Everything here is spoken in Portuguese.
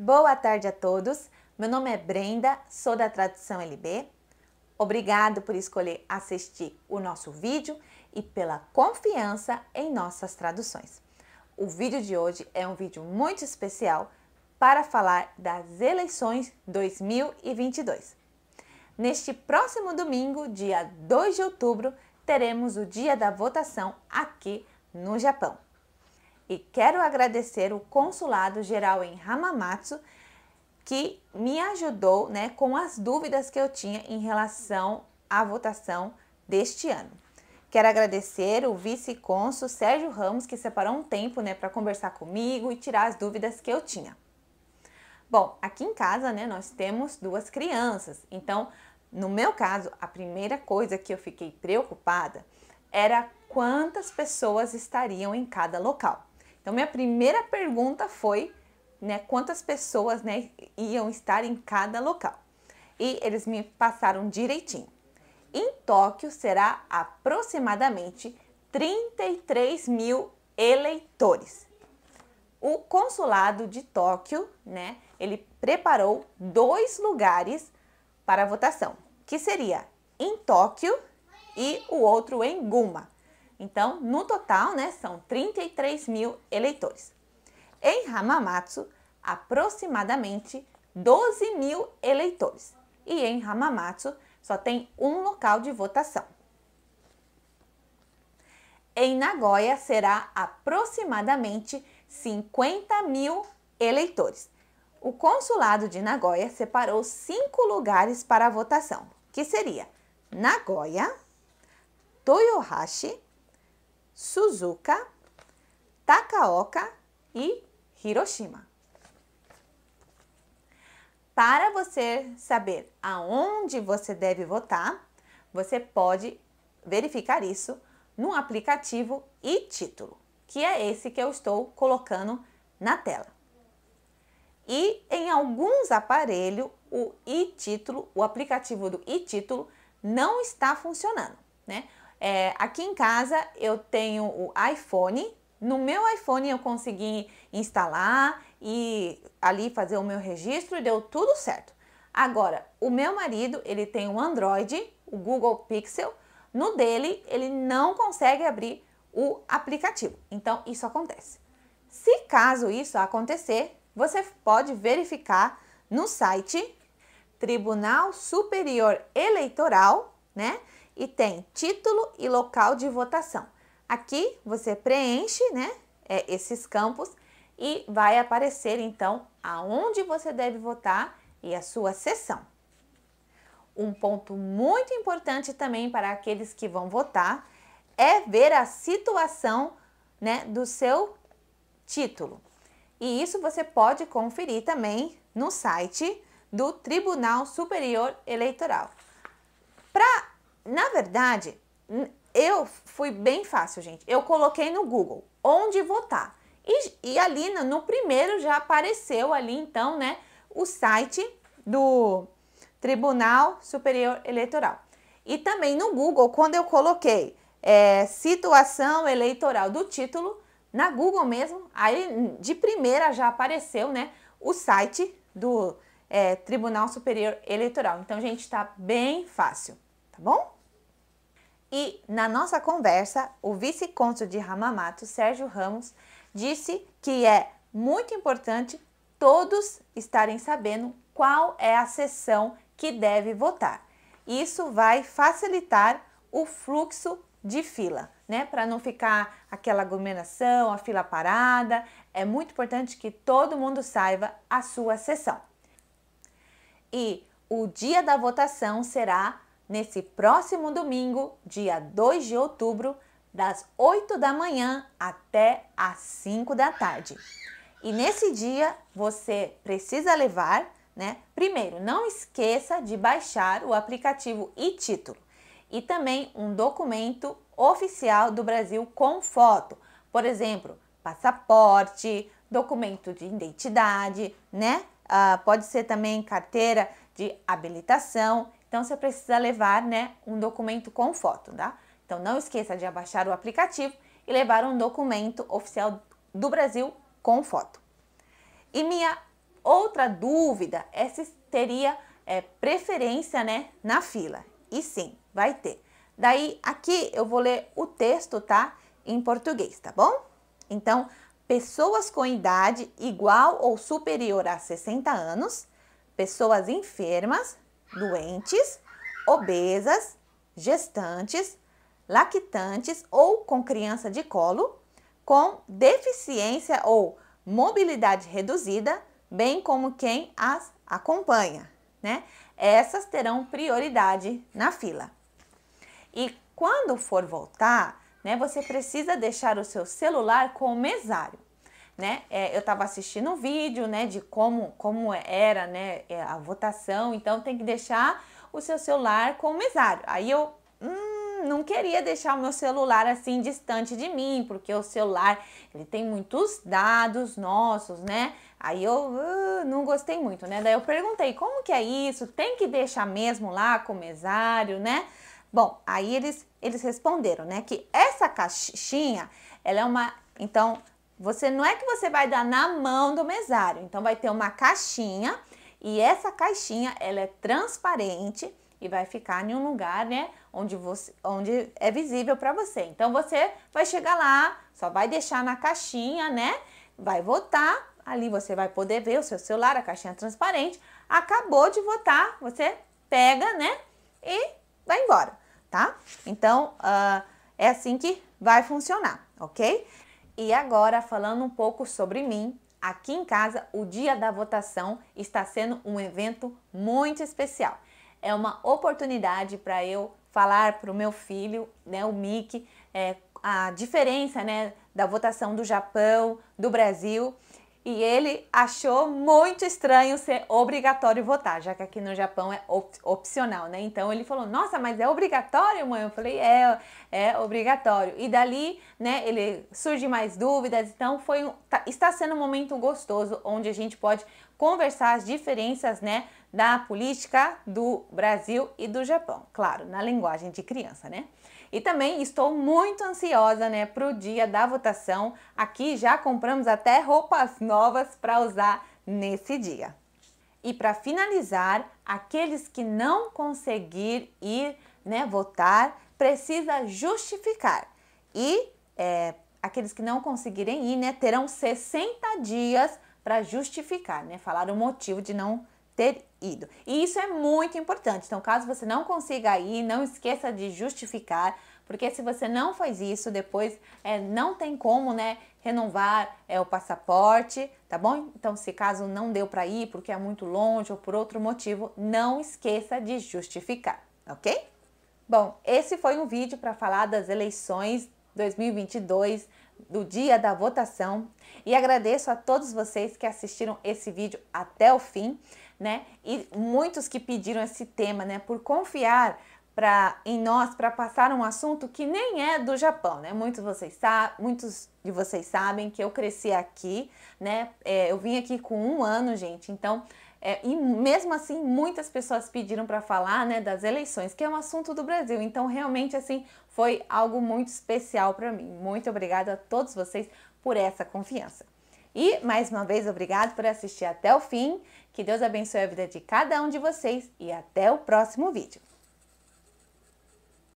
Boa tarde a todos. Meu nome é Brenda, sou da tradução LB. Obrigado por escolher assistir o nosso vídeo e pela confiança em nossas traduções. O vídeo de hoje é um vídeo muito especial para falar das eleições 2022. Neste próximo domingo, dia 2 de outubro, teremos o dia da votação aqui no Japão e quero agradecer o Consulado Geral em Hamamatsu que me ajudou né, com as dúvidas que eu tinha em relação à votação deste ano. Quero agradecer o vice-consul Sérgio Ramos, que separou um tempo né, para conversar comigo e tirar as dúvidas que eu tinha. Bom, aqui em casa né, nós temos duas crianças, então, no meu caso, a primeira coisa que eu fiquei preocupada era quantas pessoas estariam em cada local. Então, minha primeira pergunta foi né, quantas pessoas né, iam estar em cada local. E eles me passaram direitinho. Em Tóquio será aproximadamente 33 mil eleitores. O consulado de Tóquio, né, ele preparou dois lugares para votação, que seria em Tóquio e o outro em Guma. Então, no total, né, são 33 mil eleitores. Em Hamamatsu, aproximadamente 12 mil eleitores. E em Hamamatsu, só tem um local de votação. Em Nagoya, será aproximadamente 50 mil eleitores. O consulado de Nagoya separou cinco lugares para a votação, que seria Nagoya, Toyohashi, Suzuka, Takaoka e Hiroshima. Para você saber aonde você deve votar, você pode verificar isso no aplicativo e título, que é esse que eu estou colocando na tela. E em alguns aparelhos, o e-título, o aplicativo do e-título não está funcionando, né? É, aqui em casa eu tenho o iPhone. No meu iPhone eu consegui instalar e ali fazer o meu registro e deu tudo certo. Agora, o meu marido, ele tem um Android, o Google Pixel. No dele, ele não consegue abrir o aplicativo. Então, isso acontece. Se caso isso acontecer, você pode verificar no site Tribunal Superior Eleitoral, né? e tem título e local de votação. Aqui você preenche né, é, esses campos e vai aparecer então aonde você deve votar e a sua sessão. Um ponto muito importante também para aqueles que vão votar é ver a situação né, do seu título. E isso você pode conferir também no site do Tribunal Superior Eleitoral. Para na verdade, eu fui bem fácil, gente. Eu coloquei no Google onde votar. E, e ali no, no primeiro já apareceu ali então, né, o site do Tribunal Superior Eleitoral. E também no Google, quando eu coloquei é, situação eleitoral do título, na Google mesmo, aí de primeira já apareceu, né, o site do é, Tribunal Superior Eleitoral. Então, gente, tá bem fácil, tá bom? E na nossa conversa, o vice-cônsul de Ramamato, Sérgio Ramos, disse que é muito importante todos estarem sabendo qual é a sessão que deve votar. Isso vai facilitar o fluxo de fila, né? Para não ficar aquela aglomeração, a fila parada, é muito importante que todo mundo saiba a sua sessão. E o dia da votação será nesse próximo domingo, dia 2 de outubro, das 8 da manhã até as 5 da tarde. E nesse dia você precisa levar, né? Primeiro, não esqueça de baixar o aplicativo e título e também um documento oficial do Brasil com foto, por exemplo, passaporte, documento de identidade, né? Ah, pode ser também carteira de habilitação então você precisa levar, né, um documento com foto, tá? Então não esqueça de abaixar o aplicativo e levar um documento oficial do Brasil com foto. E minha outra dúvida é se teria é, preferência, né, na fila. E sim, vai ter. Daí aqui eu vou ler o texto, tá? Em português, tá bom? Então, pessoas com idade igual ou superior a 60 anos, pessoas enfermas, doentes, obesas, gestantes, lactantes ou com criança de colo, com deficiência ou mobilidade reduzida, bem como quem as acompanha, né? Essas terão prioridade na fila. E quando for voltar, né, você precisa deixar o seu celular com o mesário né? É, eu estava assistindo um vídeo, né, de como, como era, né, é, a votação. Então tem que deixar o seu celular com o mesário. Aí eu hum, não queria deixar o meu celular assim distante de mim, porque o celular ele tem muitos dados nossos, né? Aí eu uh, não gostei muito, né? Daí eu perguntei como que é isso? Tem que deixar mesmo lá com o mesário, né? Bom, aí eles eles responderam, né, que essa caixinha ela é uma então você não é que você vai dar na mão do mesário. Então vai ter uma caixinha e essa caixinha ela é transparente e vai ficar em um lugar, né, onde você onde é visível para você. Então você vai chegar lá, só vai deixar na caixinha, né? Vai votar, ali você vai poder ver o seu celular, a caixinha transparente. Acabou de votar, você pega, né? E vai embora, tá? Então, uh, é assim que vai funcionar, ok? E agora, falando um pouco sobre mim, aqui em casa, o dia da votação está sendo um evento muito especial. É uma oportunidade para eu falar para o meu filho, né, o Mickey, é, a diferença né, da votação do Japão, do Brasil e ele achou muito estranho ser obrigatório votar, já que aqui no Japão é op opcional, né? Então ele falou: Nossa, mas é obrigatório, mãe? Eu falei: É, é obrigatório. E dali, né, ele surge mais dúvidas. Então foi um, tá, está sendo um momento gostoso onde a gente pode conversar as diferenças, né, da política do Brasil e do Japão. Claro, na linguagem de criança, né? E também estou muito ansiosa, né, para o dia da votação. Aqui já compramos até roupas novas para usar nesse dia. E para finalizar, aqueles que não conseguir ir, né, votar, precisa justificar. E é, aqueles que não conseguirem ir, né, terão 60 dias para justificar, né, falar o motivo de não ter ido. E isso é muito importante. Então, caso você não consiga ir, não esqueça de justificar, porque se você não faz isso, depois é, não tem como, né, renovar é, o passaporte, tá bom? Então, se caso não deu para ir porque é muito longe ou por outro motivo, não esqueça de justificar, ok? Bom, esse foi um vídeo para falar das eleições 2022 do dia da votação e agradeço a todos vocês que assistiram esse vídeo até o fim né? E muitos que pediram esse tema, né, por confiar pra, em nós para passar um assunto que nem é do Japão, né? Muitos, vocês muitos de vocês sabem que eu cresci aqui, né? É, eu vim aqui com um ano, gente, então é, e mesmo assim, muitas pessoas pediram para falar né, das eleições, que é um assunto do Brasil. Então, realmente, assim, foi algo muito especial para mim. Muito obrigada a todos vocês por essa confiança. E mais uma vez, obrigado por assistir até o fim. Que Deus abençoe a vida de cada um de vocês e até o próximo vídeo.